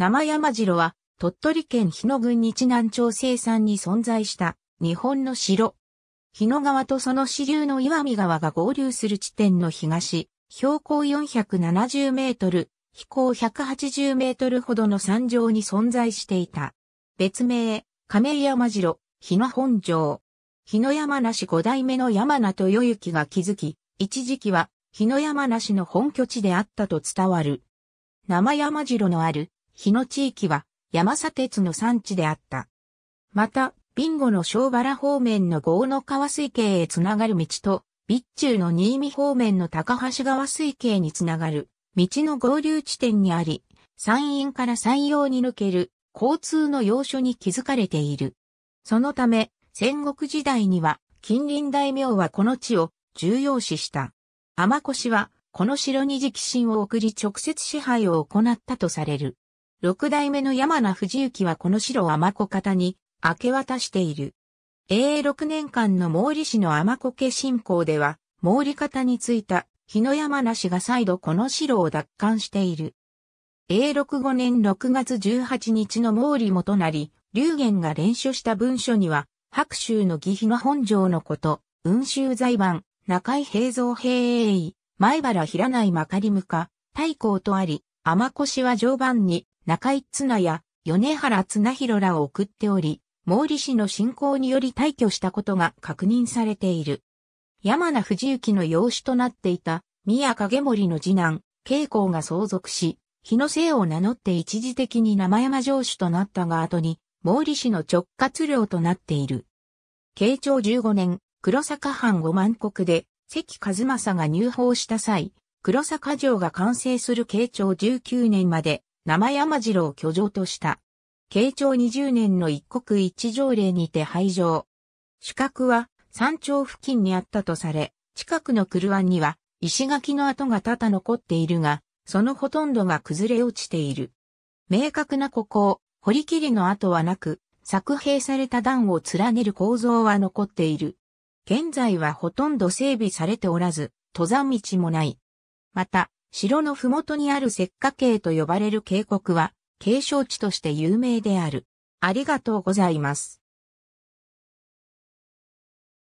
生山城は、鳥取県日野郡日南町生産に存在した日本の城。日野川とその支流の岩見川が合流する地点の東、標高470メートル、飛行180メートルほどの山上に存在していた。別名、亀山城、日野本城。日野山梨五代目の山名豊之が築き、一時期は日野山梨の本拠地であったと伝わる。生山城のある日野地域は山佐鉄の産地であった。また、ビンゴの小原方面の豪の川水系へつながる道と、備中の新見方面の高橋川水系につながる道の合流地点にあり、山陰から山陽に抜ける交通の要所に築かれている。そのため、戦国時代には近隣大名はこの地を重要視した。天越はこの城に直進を送り直接支配を行ったとされる。六代目の山名藤幸はこの城を天子方に明け渡している。永六年間の毛利氏の天子家信仰では、毛利方についた日野山名氏が再度この城を奪還している。永六5年6月18日の毛利元成、龍玄が連署した文書には、白州の義比の本城のこと、雲州財番、中井平蔵平栄前原平内まかりむか、太閤とあり、天氏は常磐に、中井綱や米原綱広らを送っており、毛利氏の侵攻により退去したことが確認されている。山名藤幸の養子となっていた宮影森の次男、慶光が相続し、日の姓を名乗って一時的に生山城主となったが後に、毛利氏の直轄領となっている。慶長15年、黒坂藩五万国で、関和正が入法した際、黒坂城が完成する慶長19年まで、生山城を居城とした。慶長20年の一国一条例にて廃城。主角は山頂付近にあったとされ、近くの車湾には石垣の跡が多々残っているが、そのほとんどが崩れ落ちている。明確な孤高、り切りの跡はなく、作兵された段を連ねる構造は残っている。現在はほとんど整備されておらず、登山道もない。また、城の麓にある石化系と呼ばれる渓谷は、景勝地として有名である。ありがとうございます。